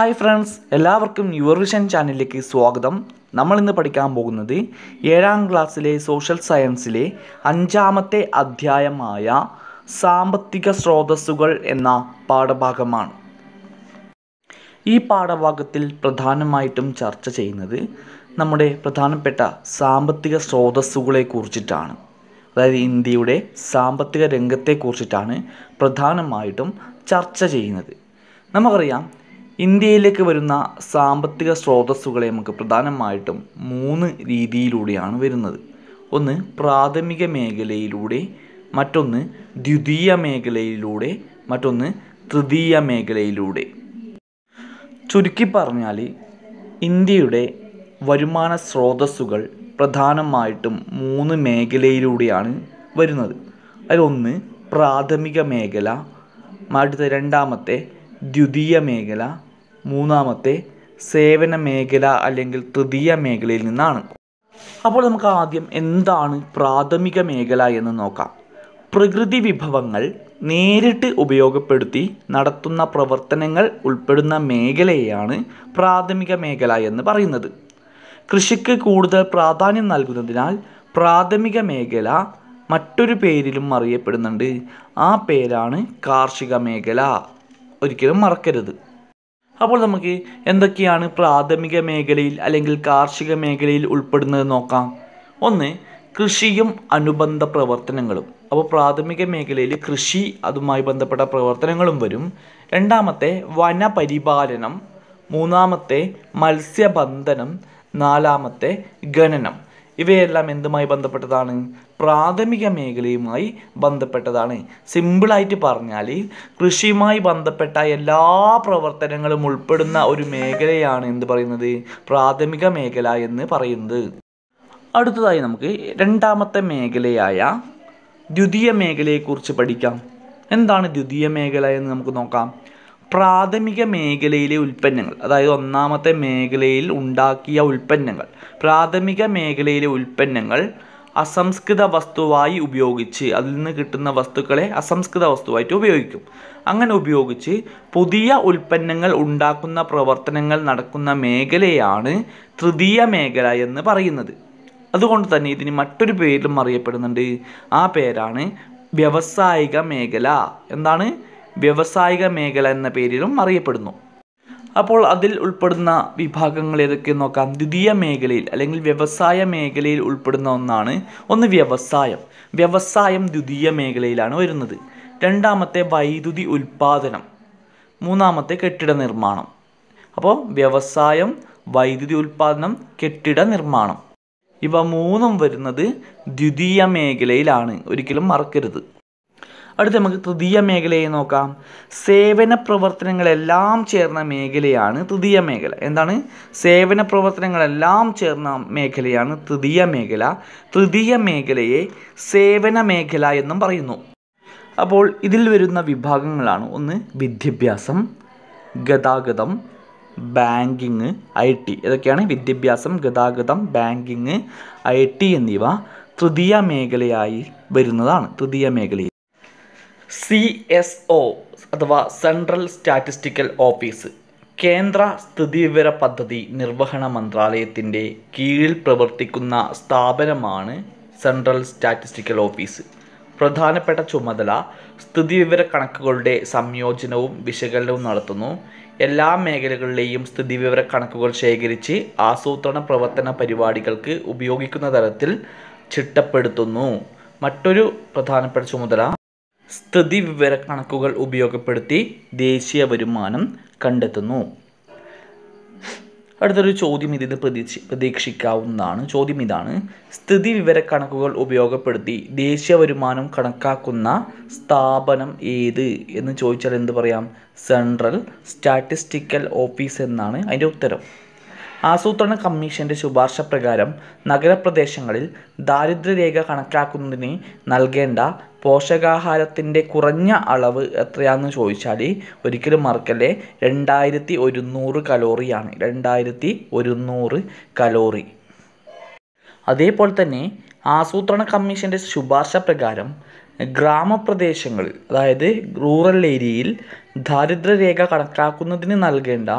hi friends എല്ലാവർക്കും യുവർവിഷൻ ചാനലിലേക്ക് സ്വാഗതം നമ്മൾ ഇന്ന് പഠിക്കാൻ പോകുന്നത് ഏഴാം ക്ലാസ്സിലെ സോഷ്യൽ സയൻസിലെ അഞ്ചാമത്തെ അധ്യായമായ സാമ്പത്തിക സ്രോതസ്സുകൾ എന്ന പാഠഭാഗമാണ് ഈ പാഠഭാഗത്തിൽ പ്രധാനമായിട്ടും ചർച്ച ചെയ്യുന്നത് നമ്മുടെ പ്രധാനപ്പെട്ട സാമ്പത്തിക സ്രോതസ്സുകളെ കുറിച്ചിട്ടാണ് അതായത് ഇന്ത്യയുടെ സാമ്പത്തിക രംഗത്തെക്കുറിച്ചിട്ടാണ് പ്രധാനമായിട്ടും ചർച്ച ചെയ്യുന്നത് നമുക്കറിയാം ഇന്ത്യയിലേക്ക് വരുന്ന സാമ്പത്തിക സ്രോതസ്സുകളെ നമുക്ക് പ്രധാനമായിട്ടും മൂന്ന് രീതിയിലൂടെയാണ് വരുന്നത് ഒന്ന് പ്രാഥമിക മേഖലയിലൂടെ മറ്റൊന്ന് ദ്വിതീയ മേഖലയിലൂടെ മറ്റൊന്ന് തൃതീയ മേഖലയിലൂടെ ചുരുക്കി പറഞ്ഞാൽ ഇന്ത്യയുടെ വരുമാന സ്രോതസ്സുകൾ പ്രധാനമായിട്ടും മൂന്ന് മേഖലയിലൂടെയാണ് വരുന്നത് അതിലൊന്ന് പ്രാഥമിക മേഖല അടുത്ത രണ്ടാമത്തെ ദ്വിതീയ മേഖല മൂന്നാമത്തെ സേവന മേഖല അല്ലെങ്കിൽ തൃതീയ മേഖലയിൽ നിന്നാണ് അപ്പോൾ നമുക്ക് ആദ്യം എന്താണ് പ്രാഥമിക മേഖല എന്ന് നോക്കാം പ്രകൃതി വിഭവങ്ങൾ നേരിട്ട് ഉപയോഗപ്പെടുത്തി നടത്തുന്ന പ്രവർത്തനങ്ങൾ ഉൾപ്പെടുന്ന മേഖലയെയാണ് പ്രാഥമിക മേഖല എന്ന് പറയുന്നത് കൃഷിക്ക് കൂടുതൽ പ്രാധാന്യം നൽകുന്നതിനാൽ പ്രാഥമിക മേഖല മറ്റൊരു പേരിലും അറിയപ്പെടുന്നുണ്ട് ആ പേരാണ് കാർഷിക മേഖല ഒരിക്കലും മറക്കരുത് അപ്പോൾ നമുക്ക് എന്തൊക്കെയാണ് പ്രാഥമിക മേഖലയിൽ അല്ലെങ്കിൽ കാർഷിക മേഖലയിൽ ഉൾപ്പെടുന്നത് നോക്കാം ഒന്ന് കൃഷിയും അനുബന്ധ പ്രവർത്തനങ്ങളും അപ്പോൾ പ്രാഥമിക മേഖലയിൽ കൃഷി അതുമായി ബന്ധപ്പെട്ട പ്രവർത്തനങ്ങളും വരും രണ്ടാമത്തെ വനപരിപാലനം മൂന്നാമത്തെ മത്സ്യബന്ധനം നാലാമത്തെ ഖനനം ഇവയെല്ലാം എന്തുമായി ബന്ധപ്പെട്ടതാണ് പ്രാഥമിക മേഖലയുമായി ബന്ധപ്പെട്ടതാണ് സിമ്പിളായിട്ട് പറഞ്ഞാൽ കൃഷിയുമായി ബന്ധപ്പെട്ട എല്ലാ പ്രവർത്തനങ്ങളും ഉൾപ്പെടുന്ന ഒരു മേഖലയാണ് എന്ത് പറയുന്നത് പ്രാഥമിക മേഖല എന്ന് പറയുന്നത് അടുത്തതായി നമുക്ക് രണ്ടാമത്തെ മേഖലയായ ദ്വിതീയ മേഖലയെക്കുറിച്ച് പഠിക്കാം എന്താണ് ദ്വിതീയ മേഖല എന്ന് നമുക്ക് നോക്കാം പ്രാഥമിക മേഖലയിലെ ഉൽപ്പന്നങ്ങൾ അതായത് ഒന്നാമത്തെ മേഖലയിൽ ഉണ്ടാക്കിയ ഉൽപ്പന്നങ്ങൾ പ്രാഥമിക മേഖലയിലെ ഉൽപ്പന്നങ്ങൾ അസംസ്കൃത വസ്തുവായി ഉപയോഗിച്ച് അതിൽ നിന്ന് കിട്ടുന്ന വസ്തുക്കളെ അസംസ്കൃത വസ്തുവായിട്ട് ഉപയോഗിക്കും അങ്ങനെ ഉപയോഗിച്ച് പുതിയ ഉൽപ്പന്നങ്ങൾ ഉണ്ടാക്കുന്ന പ്രവർത്തനങ്ങൾ നടക്കുന്ന മേഖലയാണ് തൃതീയ മേഖല എന്ന് പറയുന്നത് അതുകൊണ്ട് തന്നെ ഇതിന് മറ്റൊരു പേരിലും അറിയപ്പെടുന്നുണ്ട് ആ പേരാണ് വ്യവസായിക മേഖല എന്താണ് വ്യവസായിക മേഖല എന്ന പേരിലും അറിയപ്പെടുന്നു അപ്പോൾ അതിൽ ഉൾപ്പെടുന്ന വിഭാഗങ്ങൾ ഏതൊക്കെ നോക്കാം ദ്വിതീയ മേഖലയിൽ അല്ലെങ്കിൽ വ്യവസായ മേഖലയിൽ ഉൾപ്പെടുന്ന ഒന്നാണ് ഒന്ന് വ്യവസായം വ്യവസായം ദ്വിതീയ മേഖലയിലാണ് വരുന്നത് രണ്ടാമത്തെ വൈദ്യുതി ഉൽപ്പാദനം മൂന്നാമത്തെ കെട്ടിട നിർമ്മാണം അപ്പോൾ വ്യവസായം വൈദ്യുതി ഉൽപ്പാദനം കെട്ടിട നിർമ്മാണം ഇവ മൂന്നും വരുന്നത് ദ്വിതീയ മേഖലയിലാണ് ഒരിക്കലും മറക്കരുത് അടുത്ത് നമുക്ക് തൃതീയ മേഖലയെ നോക്കാം സേവന പ്രവർത്തനങ്ങളെല്ലാം ചേർന്ന മേഖലയാണ് തൃതീയ മേഖല എന്താണ് സേവന പ്രവർത്തനങ്ങളെല്ലാം ചേർന്ന മേഖലയാണ് തൃതീയ മേഖല തൃതീയ മേഖലയെ സേവന മേഖല എന്നും പറയുന്നു അപ്പോൾ ഇതിൽ വരുന്ന വിഭാഗങ്ങളാണ് ഒന്ന് വിദ്യാഭ്യാസം ഗതാഗതം ബാങ്കിങ് ഐ ടി ഇതൊക്കെയാണ് വിദ്യാഭ്യാസം ഗതാഗതം ബാങ്കിങ് ഐ ടി എന്നിവ തൃതീയ മേഖലയായി വരുന്നതാണ് തൃതീയ മേഖലയിൽ സി എസ് ഒ അഥവാ സെൻട്രൽ സ്റ്റാറ്റിസ്റ്റിക്കൽ ഓഫീസ് കേന്ദ്ര സ്ഥിതിവിവര പദ്ധതി നിർവഹണ മന്ത്രാലയത്തിൻ്റെ കീഴിൽ പ്രവർത്തിക്കുന്ന സ്ഥാപനമാണ് സെൻട്രൽ സ്റ്റാറ്റിസ്റ്റിക്കൽ ഓഫീസ് പ്രധാനപ്പെട്ട ചുമതല സ്ഥിതിവിവര കണക്കുകളുടെ സംയോജനവും വിശകലനവും നടത്തുന്നു എല്ലാ മേഖലകളിലെയും സ്ഥിതിവിവര കണക്കുകൾ ശേഖരിച്ച് ആസൂത്രണ പ്രവർത്തന പരിപാടികൾക്ക് ഉപയോഗിക്കുന്ന തരത്തിൽ ചിട്ടപ്പെടുത്തുന്നു മറ്റൊരു പ്രധാനപ്പെട്ട ചുമതല വിവര കണക്കുകൾ ഉപയോഗപ്പെടുത്തി ദേശീയ വരുമാനം കണ്ടെത്തുന്നു അടുത്തൊരു ചോദ്യം ഇതിന് പ്രതീക്ഷ പ്രതീക്ഷിക്കാവുന്നതാണ് ചോദ്യം ഇതാണ് സ്ഥിതി വിവര കണക്കുകൾ ഉപയോഗപ്പെടുത്തി ദേശീയ വരുമാനം കണക്കാക്കുന്ന സ്ഥാപനം ഏത് എന്ന് ചോദിച്ചാൽ എന്ത് പറയാം സെൻട്രൽ സ്റ്റാറ്റിസ്റ്റിക്കൽ ഓഫീസ് എന്നാണ് അതിൻ്റെ ഉത്തരം ആസൂത്രണ കമ്മീഷന്റെ ശുപാർശ പ്രകാരം നഗരപ്രദേശങ്ങളിൽ ദാരിദ്ര്യരേഖ കണക്കാക്കുന്നതിന് നൽകേണ്ട പോഷകാഹാരത്തിൻ്റെ കുറഞ്ഞ അളവ് എത്രയാണെന്ന് ചോദിച്ചാൽ ഒരിക്കലും മറക്കല്ലേ രണ്ടായിരത്തി ഒരുന്നൂറ് കലോറിയാണ് രണ്ടായിരത്തി ഒരുന്നൂറ് കലോറി അതേപോലെ തന്നെ ആസൂത്രണ കമ്മീഷന്റെ ശുപാർശ പ്രകാരം ഗ്രാമപ്രദേശങ്ങളിൽ അതായത് റൂറൽ ഏരിയയിൽ ദാരിദ്ര്യരേഖ കണക്കാക്കുന്നതിന് നൽകേണ്ട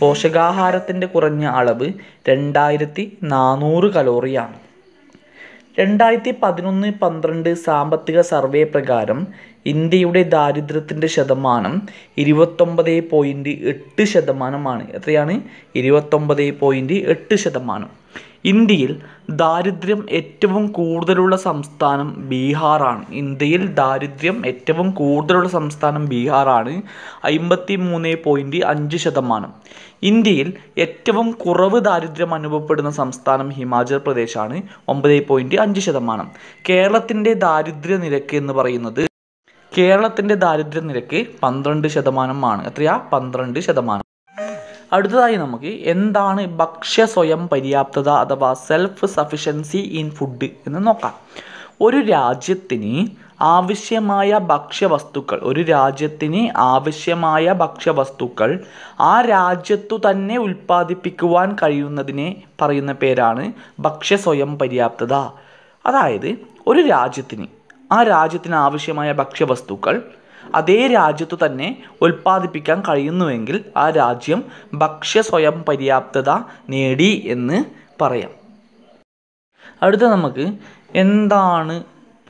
പോഷകാഹാരത്തിൻ്റെ കുറഞ്ഞ അളവ് രണ്ടായിരത്തി നാനൂറ് കലോറിയാണ് രണ്ടായിരത്തി പതിനൊന്ന് പന്ത്രണ്ട് സാമ്പത്തിക സർവേ പ്രകാരം ഇന്ത്യയുടെ ദാരിദ്ര്യത്തിൻ്റെ ശതമാനം ഇരുപത്തൊമ്പത് പോയിൻറ്റ് എട്ട് ശതമാനമാണ് എത്രയാണ് ഇരുപത്തൊമ്പത് പോയിൻറ്റ് എട്ട് ശതമാനം ഇന്ത്യയിൽ ദാരിദ്ര്യം ഏറ്റവും കൂടുതലുള്ള സംസ്ഥാനം ബീഹാറാണ് ഇന്ത്യയിൽ ദാരിദ്ര്യം ഏറ്റവും കൂടുതലുള്ള സംസ്ഥാനം ബീഹാറാണ് അമ്പത്തി മൂന്ന് പോയിൻറ്റ് അഞ്ച് ശതമാനം ഇന്ത്യയിൽ ഏറ്റവും കുറവ് ദാരിദ്ര്യം അനുഭവപ്പെടുന്ന സംസ്ഥാനം ഹിമാചൽ പ്രദേശാണ് ഒമ്പത് പോയിൻറ്റ് അഞ്ച് ശതമാനം കേരളത്തിൻ്റെ ദാരിദ്ര്യ നിരക്ക് എന്ന് പറയുന്നത് കേരളത്തിൻ്റെ ദാരിദ്ര്യ നിരക്ക് പന്ത്രണ്ട് ശതമാനമാണ് എത്രയാ പന്ത്രണ്ട് ശതമാനം അടുത്തതായി നമുക്ക് എന്താണ് ഭക്ഷ്യ സ്വയം പര്യാപ്തത അഥവാ സെൽഫ് സഫിഷ്യൻസി ഇൻ ഫുഡ് എന്ന് നോക്കാം ഒരു രാജ്യത്തിന് ആവശ്യമായ ഭക്ഷ്യവസ്തുക്കൾ ഒരു രാജ്യത്തിന് ആവശ്യമായ ഭക്ഷ്യവസ്തുക്കൾ ആ രാജ്യത്തു തന്നെ ഉൽപ്പാദിപ്പിക്കുവാൻ കഴിയുന്നതിനെ പറയുന്ന പേരാണ് ഭക്ഷ്യ സ്വയം പര്യാപ്തത അതായത് ഒരു രാജ്യത്തിന് ആ രാജ്യത്തിന് ആവശ്യമായ ഭക്ഷ്യവസ്തുക്കൾ അതേ രാജ്യത്തു തന്നെ ഉൽപ്പാദിപ്പിക്കാൻ കഴിയുന്നുവെങ്കിൽ ആ രാജ്യം ഭക്ഷ്യ സ്വയം പര്യാപ്തത നേടി എന്ന് പറയാം അടുത്ത നമുക്ക് എന്താണ്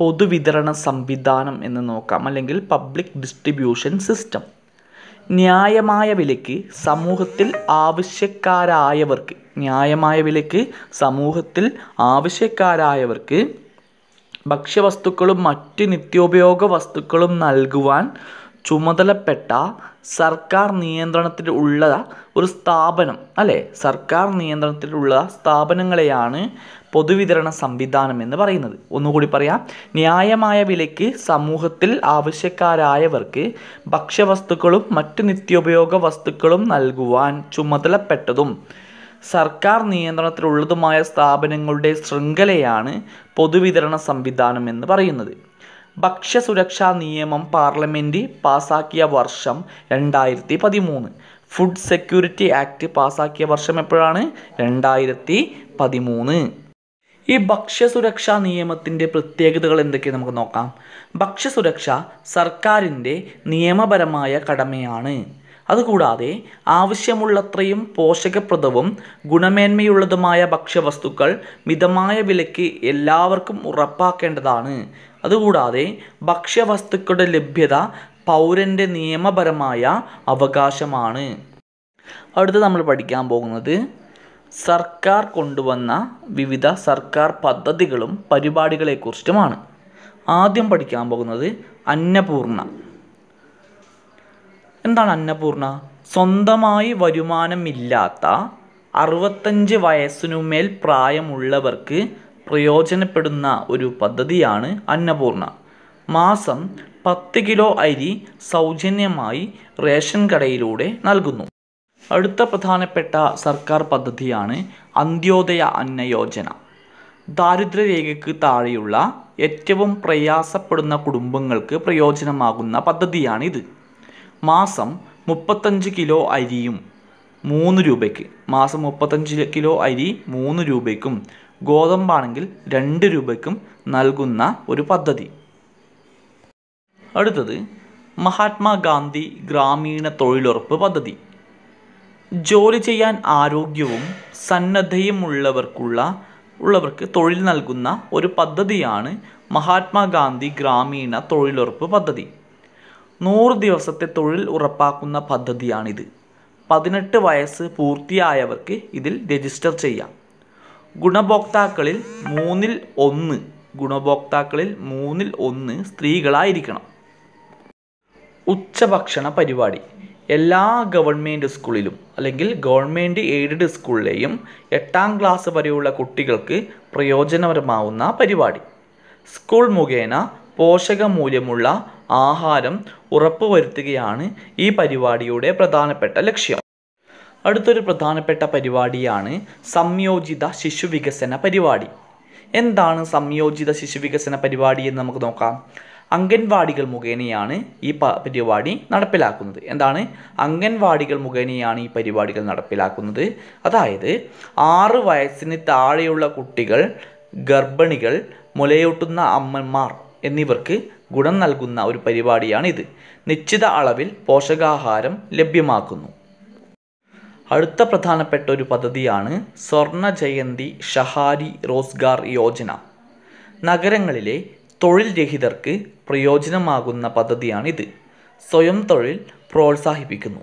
പൊതുവിതരണ സംവിധാനം എന്ന് നോക്കാം അല്ലെങ്കിൽ പബ്ലിക് ഡിസ്ട്രിബ്യൂഷൻ സിസ്റ്റം ന്യായമായ വിലയ്ക്ക് സമൂഹത്തിൽ ആവശ്യക്കാരായവർക്ക് ന്യായമായ വിലയ്ക്ക് സമൂഹത്തിൽ ആവശ്യക്കാരായവർക്ക് ഭക്ഷ്യവസ്തുക്കളും മറ്റ് നിത്യോപയോഗ വസ്തുക്കളും നൽകുവാൻ ചുമതലപ്പെട്ട സർക്കാർ നിയന്ത്രണത്തിൽ ഉള്ള ഒരു സ്ഥാപനം അല്ലേ സർക്കാർ നിയന്ത്രണത്തിലുള്ള സ്ഥാപനങ്ങളെയാണ് പൊതുവിതരണ സംവിധാനം എന്ന് പറയുന്നത് ഒന്നുകൂടി പറയാം ന്യായമായ വിലയ്ക്ക് സമൂഹത്തിൽ ആവശ്യക്കാരായവർക്ക് ഭക്ഷ്യവസ്തുക്കളും മറ്റ് നിത്യോപയോഗ വസ്തുക്കളും നൽകുവാൻ ചുമതലപ്പെട്ടതും സർക്കാർ നിയന്ത്രണത്തിലുള്ളതുമായ സ്ഥാപനങ്ങളുടെ ശൃംഖലയാണ് പൊതുവിതരണ സംവിധാനം എന്ന് പറയുന്നത് ഭക്ഷ്യസുരക്ഷാ നിയമം പാർലമെൻറ്റ് പാസാക്കിയ വർഷം രണ്ടായിരത്തി പതിമൂന്ന് ഫുഡ് സെക്യൂരിറ്റി ആക്ട് പാസാക്കിയ വർഷം എപ്പോഴാണ് രണ്ടായിരത്തി പതിമൂന്ന് ഈ ഭക്ഷ്യസുരക്ഷാ നിയമത്തിൻ്റെ പ്രത്യേകതകൾ എന്തൊക്കെയാണ് നമുക്ക് നോക്കാം ഭക്ഷ്യസുരക്ഷ സർക്കാരിൻ്റെ നിയമപരമായ കടമയാണ് അതുകൂടാതെ ആവശ്യമുള്ളത്രയും പോഷകപ്രദവും ഗുണമേന്മയുള്ളതുമായ ഭക്ഷ്യവസ്തുക്കൾ മിതമായ വിലയ്ക്ക് എല്ലാവർക്കും ഉറപ്പാക്കേണ്ടതാണ് അതുകൂടാതെ ഭക്ഷ്യവസ്തുക്കളുടെ ലഭ്യത പൗരൻ്റെ നിയമപരമായ അവകാശമാണ് അടുത്ത് നമ്മൾ പഠിക്കാൻ പോകുന്നത് സർക്കാർ കൊണ്ടുവന്ന വിവിധ സർക്കാർ പദ്ധതികളും പരിപാടികളെക്കുറിച്ചുമാണ് ആദ്യം പഠിക്കാൻ പോകുന്നത് അന്നപൂർണ്ണ എന്താണ് അന്നപൂർണ സ്വന്തമായി വരുമാനമില്ലാത്ത അറുപത്തഞ്ച് വയസ്സിനുമേൽ പ്രായമുള്ളവർക്ക് പ്രയോജനപ്പെടുന്ന ഒരു പദ്ധതിയാണ് അന്നപൂർണ മാസം പത്ത് കിലോ അരി സൗജന്യമായി റേഷൻ കടയിലൂടെ നൽകുന്നു അടുത്ത പ്രധാനപ്പെട്ട സർക്കാർ പദ്ധതിയാണ് അന്ത്യോദയ അന്ന യോജന ദാരിദ്ര്യരേഖയ്ക്ക് താഴെയുള്ള ഏറ്റവും പ്രയാസപ്പെടുന്ന കുടുംബങ്ങൾക്ക് പ്രയോജനമാകുന്ന പദ്ധതിയാണിത് മാസം മുപ്പത്തഞ്ച് കിലോ അരിയും മൂന്ന് രൂപയ്ക്ക് മാസം മുപ്പത്തഞ്ച് കിലോ അരി മൂന്ന് രൂപയ്ക്കും ഗോതമ്പാണെങ്കിൽ രണ്ട് രൂപയ്ക്കും നൽകുന്ന ഒരു പദ്ധതി അടുത്തത് മഹാത്മാഗാന്ധി ഗ്രാമീണ തൊഴിലുറപ്പ് പദ്ധതി ജോലി ചെയ്യാൻ ആരോഗ്യവും സന്നദ്ധയും ഉള്ളവർക്കുള്ള ഉള്ളവർക്ക് തൊഴിൽ നൽകുന്ന ഒരു പദ്ധതിയാണ് മഹാത്മാഗാന്ധി ഗ്രാമീണ തൊഴിലുറപ്പ് പദ്ധതി നൂറ് ദിവസത്തെ തൊഴിൽ ഉറപ്പാക്കുന്ന പദ്ധതിയാണിത് പതിനെട്ട് വയസ്സ് പൂർത്തിയായവർക്ക് ഇതിൽ രജിസ്റ്റർ ചെയ്യാം ഗുണഭോക്താക്കളിൽ മൂന്നിൽ ഒന്ന് ഗുണഭോക്താക്കളിൽ മൂന്നിൽ ഒന്ന് സ്ത്രീകളായിരിക്കണം ഉച്ചഭക്ഷണ പരിപാടി എല്ലാ ഗവൺമെൻറ് സ്കൂളിലും അല്ലെങ്കിൽ ഗവൺമെൻറ് എയ്ഡഡ് സ്കൂളിലെയും എട്ടാം ക്ലാസ് വരെയുള്ള കുട്ടികൾക്ക് പ്രയോജനപരമാവുന്ന പരിപാടി സ്കൂൾ മുഖേന പോഷകമൂല്യമുള്ള ആഹാരം ഉറപ്പുവരുത്തുകയാണ് ഈ പരിപാടിയുടെ പ്രധാനപ്പെട്ട ലക്ഷ്യം അടുത്തൊരു പ്രധാനപ്പെട്ട പരിപാടിയാണ് സംയോജിത ശിശു വികസന പരിപാടി എന്താണ് സംയോജിത ശിശു വികസന പരിപാടി എന്ന് നമുക്ക് നോക്കാം അംഗൻവാടികൾ മുഖേനയാണ് ഈ പരിപാടി നടപ്പിലാക്കുന്നത് എന്താണ് അംഗൻവാടികൾ മുഖേനയാണ് ഈ പരിപാടികൾ നടപ്പിലാക്കുന്നത് അതായത് ആറ് വയസ്സിന് താഴെയുള്ള കുട്ടികൾ ഗർഭിണികൾ മുലയൂട്ടുന്ന അമ്മമാർ എന്നിവർക്ക് ഗുണം നൽകുന്ന ഒരു പരിപാടിയാണിത് നിശ്ചിത അളവിൽ പോഷകാഹാരം ലഭ്യമാക്കുന്നു അടുത്ത പ്രധാനപ്പെട്ട ഒരു പദ്ധതിയാണ് സ്വർണ ജയന്തി ഷഹാരി റോസ്ഗാർ യോജന നഗരങ്ങളിലെ തൊഴിൽ രഹിതർക്ക് പ്രയോജനമാകുന്ന പദ്ധതിയാണിത് സ്വയം തൊഴിൽ പ്രോത്സാഹിപ്പിക്കുന്നു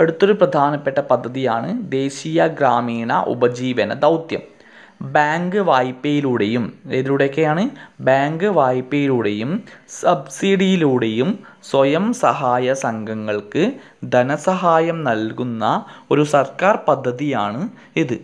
അടുത്തൊരു പ്രധാനപ്പെട്ട പദ്ധതിയാണ് ദേശീയ ഗ്രാമീണ ഉപജീവന ദൗത്യം ബാങ്ക് വായ്പയിലൂടെയും ഇതിലൂടെയൊക്കെയാണ് ബാങ്ക് വായ്പയിലൂടെയും സബ്സിഡിയിലൂടെയും സ്വയം സഹായ സംഘങ്ങൾക്ക് ധനസഹായം നൽകുന്ന ഒരു സർക്കാർ പദ്ധതിയാണ് ഇത്